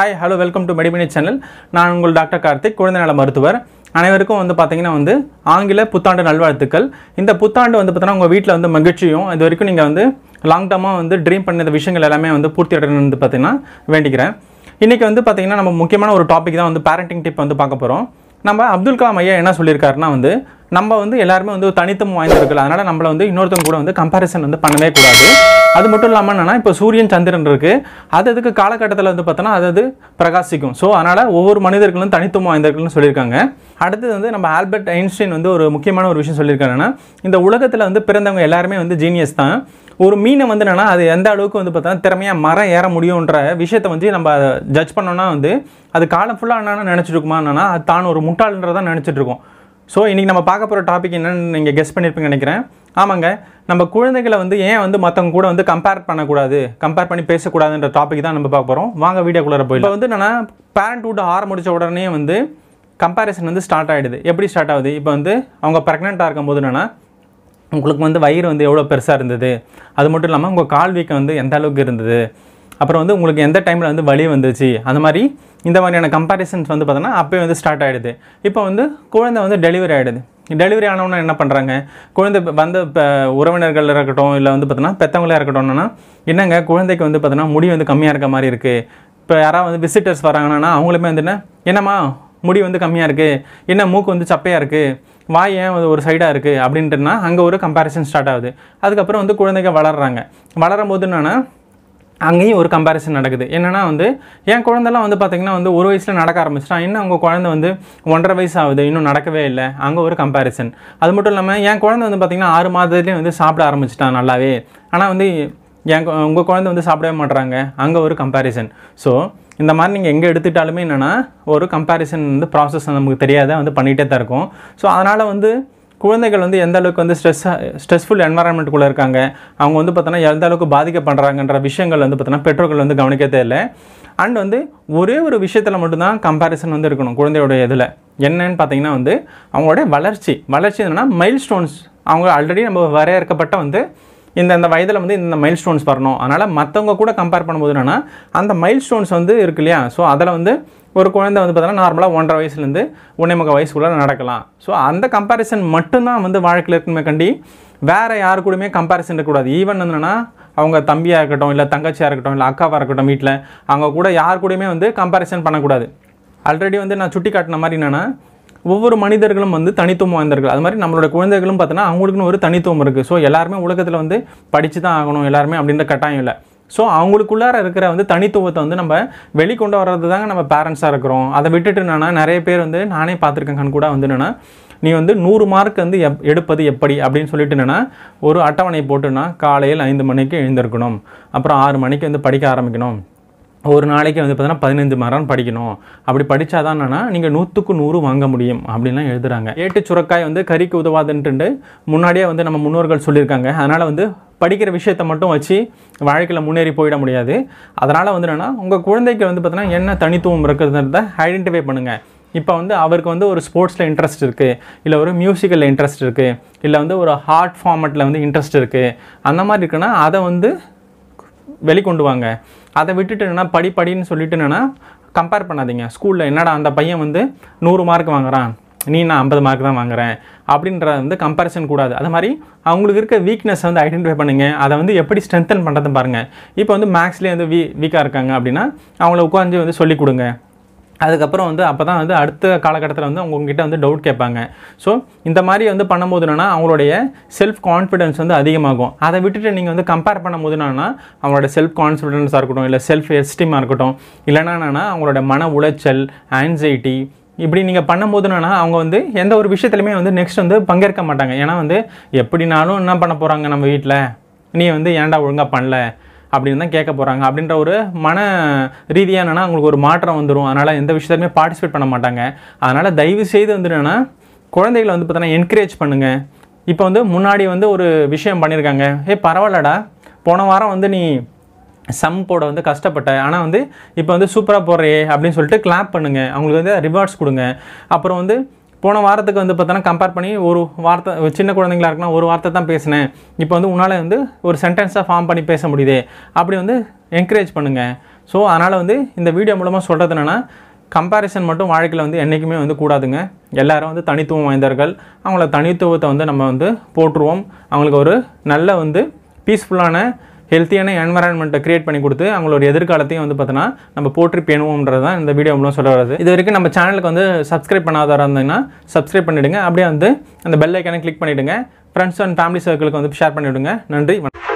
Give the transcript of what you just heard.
hi hello welcome to Medimini channel நான் உங்கள் doctor Karthik குழந்தை நல மருத்துவர் அனைவருக்கும் வந்து பார்த்தீங்கன்னா வந்து ஆங்கில புத்தாண்டு நல்வாழ்த்துக்கள் இந்த புத்தாண்டு வந்து பார்த்தீங்கன்னா உங்கள் வீட்டில் வந்து மகிழ்ச்சியும் இது வரைக்கும் நீங்கள் வந்து லாங் டர்மாக வந்து ட்ரீம் பண்ண விஷயங்கள் எல்லாமே வந்து பூர்த்தி அடையணும் வந்து பார்த்தீங்கன்னா வேண்டிக்கிறேன் இன்றைக்கி வந்து பார்த்திங்கன்னா நம்ம முக்கியமான ஒரு டாபிக் தான் வந்து பேரண்டிங் டிப் வந்து பார்க்க போகிறோம் நம்ம அப்துல் கலாம் ஐயா என்ன சொல்லியிருக்காருன்னா வந்து நம்ம வந்து எல்லாருமே வந்து தனித்துவம் வாய்ந்திருக்கல அதனால் நம்மளை வந்து இன்னொருத்தவங்க கூட வந்து கம்பேரிசன் வந்து பண்ணவே கூடாது அது மட்டும் இல்லாமல் என்னென்னா இப்போ சூரியன் சந்திரன் இருக்குது அது அதுக்கு காலகட்டத்தில் வந்து பார்த்தோன்னா அது அது பிரகாசிக்கும் ஸோ அதனால் ஒவ்வொரு மனிதர்களும் தனித்துவம் வாய்ந்தவர்கள்னு சொல்லியிருக்காங்க அடுத்தது வந்து நம்ம ஆல்பர்ட் ஐன்ஸ்டைன் வந்து ஒரு முக்கியமான ஒரு விஷயம் சொல்லியிருக்காங்கன்னா இந்த உலகத்தில் வந்து பிறந்தவங்க எல்லாருமே வந்து ஜீனியஸ் தான் ஒரு மீனை வந்து என்னென்னா அது எந்த அளவுக்கு வந்து பார்த்தோன்னா திறமையாக மரம் ஏற முடியுன்ற விஷயத்தை வந்து நம்ம அதை ஜட்ஜ் பண்ணோன்னா வந்து அது காலம் ஃபுல்லாக என்னென்னு நினச்சிட்டு இருக்குமா அது தான் ஒரு முட்டாளன்றதான் நினச்சிட்டு ஸோ இன்றைக்கி நம்ம பார்க்க போகிற டாபிக் என்னென்னு நீங்கள் கெஸ்ட் பண்ணியிருப்பீங்கன்னு நினைக்கிறேன் ஆமாங்க நம்ம குழந்தைகளை வந்து ஏன் வந்து மற்றவங்க கூட வந்து கம்பேர் பண்ணக்கூடாது கம்பேர் பண்ணி பேசக்கூடாதுன்ற டாபிக் தான் நம்ம பார்க்க போகிறோம் வாங்க வீடியோக்குள்ளே போய் இப்போ வந்து என்னென்னா பேரண்ட் பேரண்ட்ஹுட் ஆர முடித்த உடனே வந்து கம்பேரிசன் வந்து ஸ்டார்ட் ஆகிடுது எப்படி ஸ்டார்ட் ஆகுது இப்போ வந்து அவங்க ப்ரெக்னெண்ட்டாக இருக்கும்போது என்னென்னா உங்களுக்கு வந்து வயிறு வந்து எவ்வளோ பெருசாக இருந்தது அது மட்டும் இல்லாமல் உங்கள் கால் வீக்கம் வந்து எந்த அளவுக்கு இருந்தது அப்புறம் வந்து உங்களுக்கு எந்த டைமில் வந்து வலி வந்துச்சு அந்த மாதிரி இந்த மாதிரியான கம்பாரிசன்ஸ் வந்து பார்த்தோன்னா அப்போயே வந்து ஸ்டார்ட் ஆகிடுது இப்போ வந்து குழந்தை வந்து டெலிவரி ஆகிடுது டெலிவரி ஆனவொன்னே என்ன பண்ணுறாங்க குழந்தை வந்த இப்போ உறவினர்கள் இருக்கட்டும் இல்லை வந்து பார்த்தோன்னா பெற்றவங்களாக இருக்கட்டும்னா என்னங்க குழந்தைக்கு வந்து பார்த்தோன்னா முடி வந்து கம்மியாக இருக்க மாதிரி இருக்குது இப்போ யாராவது வந்து விசிட்டர்ஸ் வராங்கன்னா அவங்களுமே வந்துட்டு என்னம்மா முடி வந்து கம்மியாக இருக்குது என்ன மூக்கு வந்து சப்பையாக இருக்குது வாய் ஏன் ஒரு சைடாக இருக்குது அப்படின்ட்டுனா அங்கே ஒரு கம்பேரிசன் ஸ்டார்ட் ஆகுது அதுக்கப்புறம் வந்து குழந்தைங்க வளர்கிறாங்க வளரும் போது என்னென்னா அங்கேயும் ஒரு கம்பேரிசன் நடக்குது என்னென்னா வந்து என் குழந்தெல்லாம் வந்து பார்த்திங்கன்னா வந்து ஒரு வயசில் நடக்க ஆரம்பிச்சிட்டான் இன்னும் அவங்க குழந்தை வந்து ஒன்றரை வயசு ஆகுது இன்னும் நடக்கவே இல்லை அங்கே ஒரு கம்பேரிசன் அது மட்டும் இல்லாமல் என் குழந்தை வந்து பார்த்திங்கன்னா ஆறு மாதத்துலேயும் வந்து சாப்பிட ஆரம்பிச்சிட்டான் நல்லாவே ஆனால் வந்து என் உங்கள் குழந்தை வந்து சாப்பிடவே மாட்டுறாங்க அங்கே ஒரு கம்பேரிசன் ஸோ இந்த மாதிரி நீங்கள் எங்கே எடுத்துட்டாலுமே என்னென்னா ஒரு கம்பேரிசன் வந்து ப்ராசஸ் நமக்கு தெரியாத வந்து பண்ணிகிட்டே தான் இருக்கும் ஸோ அதனால் வந்து குழந்தைகள் வந்து எந்த அளவுக்கு வந்து ஸ்ட்ரெஸ்ஸாக ஸ்ட்ரெஸ்ஃபுல் என்வரான்மெண்ட்டுக்குள்ளே இருக்காங்க அவங்க வந்து பார்த்தோன்னா எந்த அளவுக்கு பாதிக்கப்படுறாங்கன்ற விஷயங்கள் வந்து பார்த்தோன்னா பெற்றோர்கள் வந்து கவனிக்க தேவையில்லை அண்ட் வந்து ஒரே ஒரு விஷயத்தில் மட்டும்தான் கம்பேரிசன் வந்து இருக்கணும் குழந்தையோடைய இதில் என்னன்னு பார்த்தீங்கன்னா வந்து அவங்களோட வளர்ச்சி வளர்ச்சி என்னென்னா மைல் ஸ்டோன்ஸ் அவங்க ஆல்ரெடி நம்ம வரையறுக்கப்பட்ட வந்து இந்த இந்த வயதில் வந்து இந்த மைல் ஸ்டோன்ஸ் வரணும் அதனால் மற்றவங்க கூட கம்பேர் பண்ணும்போது என்னென்னா அந்த மைல் ஸ்டோன்ஸ் வந்து இருக்கு இல்லையா ஸோ அதில் வந்து ஒரு குழந்தை வந்து பார்த்தோன்னா நார்மலாக ஒன்றரை வயசுலேருந்து உன்னைமுக வயசுக்குள்ள வயசுக்குள்ளே நடக்கலாம் ஸோ அந்த கம்பேரிசன் மட்டும்தான் வந்து வாழ்க்கையில் இருக்குமே கண்டி வேறு யாரு கூடமே கம்பேரிசன் இருக்கக்கூடாது ஈவன் என்னென்னா அவங்க தம்பியாக இருக்கட்டும் இல்லை தங்கச்சியாக இருக்கட்டும் இல்லை அக்காவாக இருக்கட்டும் வீட்டில் அவங்க கூட யார் கூடயுமே வந்து கம்பேரிசன் பண்ணக்கூடாது ஆல்ரெடி வந்து நான் சுட்டி காட்டின மாதிரி என்னென்னா ஒவ்வொரு மனிதர்களும் வந்து தனித்துவம் வாய்ந்தவர்கள் அது மாதிரி நம்மளோட குழந்தைகளும் பார்த்தோன்னா அவங்களுக்குன்னு ஒரு தனித்துவம் இருக்குது ஸோ எல்லாருமே உலகத்தில் வந்து படித்து தான் ஆகணும் எல்லாருமே அப்படின்ற கட்டாயம் இல்லை ஸோ அவங்களுக்குள்ளார இருக்கிற வந்து தனித்துவத்தை வந்து நம்ம வெளிக்கொண்டு வர்றது தாங்க நம்ம பேரண்ட்ஸாக இருக்கிறோம் அதை விட்டுட்டு என்னன்னா நிறைய பேர் வந்து நானே பார்த்துருக்கேன் கண் கூட வந்து என்னென்னா நீ வந்து நூறு மார்க் வந்து எப் எடுப்பது எப்படி அப்படின்னு சொல்லிட்டு என்னென்னா ஒரு அட்டவணை போட்டுன்னா காலையில் ஐந்து மணிக்கு எழுந்திருக்கணும் அப்புறம் ஆறு மணிக்கு வந்து படிக்க ஆரம்பிக்கணும் ஒரு நாளைக்கு வந்து பார்த்தீங்கன்னா பதினஞ்சு மரம் படிக்கணும் அப்படி படித்தா தான் என்னென்னா நீங்கள் நூற்றுக்கு நூறு வாங்க முடியும் அப்படின்லாம் எழுதுகிறாங்க ஏட்டு சுரக்காய் வந்து கறிக்கு உதவாதுன்ட்டு முன்னாடியே வந்து நம்ம முன்னோர்கள் சொல்லியிருக்காங்க அதனால் வந்து படிக்கிற விஷயத்தை மட்டும் வச்சு வாழ்க்கையில் முன்னேறி போயிட முடியாது அதனால் வந்து என்னென்னா உங்கள் குழந்தைக்கு வந்து பார்த்தீங்கன்னா என்ன தனித்துவம் இருக்கிறதுன்றத ஐடென்டிஃபை பண்ணுங்கள் இப்போ வந்து அவருக்கு வந்து ஒரு ஸ்போர்ட்ஸில் இன்ட்ரெஸ்ட் இருக்குது இல்லை ஒரு மியூசிக்கலில் இன்ட்ரெஸ்ட் இருக்குது இல்லை வந்து ஒரு ஹார்ட் ஃபார்மெட்டில் வந்து இன்ட்ரெஸ்ட் இருக்குது அந்த மாதிரி இருக்குன்னா அதை வந்து வெளிக்கொண்டு வாங்க அதை விட்டுட்டு என்னென்னா படிப்படின்னு சொல்லிட்டு என்னென்னா கம்பேர் பண்ணாதீங்க ஸ்கூலில் என்னடா அந்த பையன் வந்து நூறு மார்க் வாங்குறான் நீ நான் ஐம்பது மார்க் தான் வாங்குறேன் அப்படின்றத வந்து கம்பேரிசன் கூடாது அது மாதிரி அவங்களுக்கு இருக்க வீக்னஸ் வந்து ஐடென்டிஃபை பண்ணுங்கள் அதை வந்து எப்படி ஸ்ட்ரென்தன் பண்ணுறதுன்னு பாருங்கள் இப்போ வந்து மேக்ஸ்லேயே வந்து வீ வீக்காக இருக்காங்க அப்படின்னா அவங்கள உட்காந்து வந்து சொல்லிக் கொடுங்க அதுக்கப்புறம் வந்து அப்போ தான் வந்து அடுத்த காலகட்டத்தில் வந்து அவங்க உங்ககிட்ட வந்து டவுட் கேட்பாங்க ஸோ இந்த மாதிரி வந்து பண்ணும்போது என்னென்னா அவங்களுடைய செல்ஃப் கான்ஃபிடென்ஸ் வந்து அதிகமாகும் அதை விட்டுட்டு நீங்கள் வந்து கம்பேர் பண்ணும்போது என்னென்னா அவங்களோட செல்ஃப் கான்ஃபிடென்ஸாக இருக்கட்டும் இல்லை செல்ஃப் எஸ்டீமாக இருக்கட்டும் இல்லைனா என்னென்னா அவங்களோட மன உளைச்சல் ஆன்சைட்டி இப்படி நீங்கள் பண்ணும்போது என்னென்னா அவங்க வந்து எந்த ஒரு விஷயத்துலையுமே வந்து நெக்ஸ்ட் வந்து பங்கேற்க மாட்டாங்க ஏன்னா வந்து எப்படினாலும் என்ன பண்ண போகிறாங்க நம்ம வீட்டில் நீ வந்து ஏன்டா ஒழுங்காக பண்ணல அப்படின்னு தான் கேட்க போகிறாங்க அப்படின்ற ஒரு மன ரீதியாக என்னென்னா அவங்களுக்கு ஒரு மாற்றம் வந்துடும் அதனால் எந்த விஷயத்துலையுமே பார்ட்டிசிபேட் பண்ண மாட்டாங்க அதனால் தயவு செய்து வந்து என்னென்னா குழந்தைகளை வந்து பார்த்தோன்னா என்கரேஜ் பண்ணுங்கள் இப்போ வந்து முன்னாடி வந்து ஒரு விஷயம் பண்ணியிருக்காங்க ஏ பரவாயில்லடா போன வாரம் வந்து நீ சம் போட வந்து கஷ்டப்பட்ட ஆனால் வந்து இப்போ வந்து சூப்பராக போடுறே அப்படின்னு சொல்லிட்டு கிளாப் பண்ணுங்கள் அவங்களுக்கு வந்து ரிவார்ட்ஸ் கொடுங்க அப்புறம் வந்து போன வாரத்துக்கு வந்து பார்த்தோன்னா கம்பேர் பண்ணி ஒரு வார்த்தை சின்ன குழந்தைங்களா இருக்குன்னா ஒரு வார்த்தை தான் பேசினேன் இப்போ வந்து உன்னால் வந்து ஒரு சென்டென்ஸாக ஃபார்ம் பண்ணி பேச முடியுது அப்படி வந்து என்கரேஜ் பண்ணுங்கள் ஸோ அதனால் வந்து இந்த வீடியோ மூலமாக சொல்கிறது என்னென்னா கம்பேரிசன் மட்டும் வாழ்க்கையில் வந்து என்றைக்குமே வந்து கூடாதுங்க எல்லாரும் வந்து தனித்துவம் வாய்ந்தவர்கள் அவங்கள தனித்துவத்தை வந்து நம்ம வந்து போற்றுவோம் அவங்களுக்கு ஒரு நல்ல வந்து பீஸ்ஃபுல்லான ஹெல்த்தியான என்வரான்மெண்ட்டை கிரியேட் பண்ணி கொடுத்து அவங்களோட எதிர்காலத்தையும் வந்து பார்த்தோன்னா நம்ம போற்றி பேணுவோம்ன்றது தான் இந்த வீடியோ மூலம் சொல்ல வருது இது வரைக்கும் நம்ம சேனலுக்கு வந்து சப்ஸ்கிரைப் பண்ணாதவராக இருந்தீங்கன்னா சப்ஸ்கிரைப் பண்ணிவிடுங்க அப்படியே வந்து அந்த பெல் ஐக்கானை கிளிக் பண்ணிவிடுங்க ஃப்ரெண்ட்ஸ் அண்ட் ஃபேமிலி சர்க்கிளுக்கு வந்து ஷேர் பண்ணிவிடுங்க நன்றி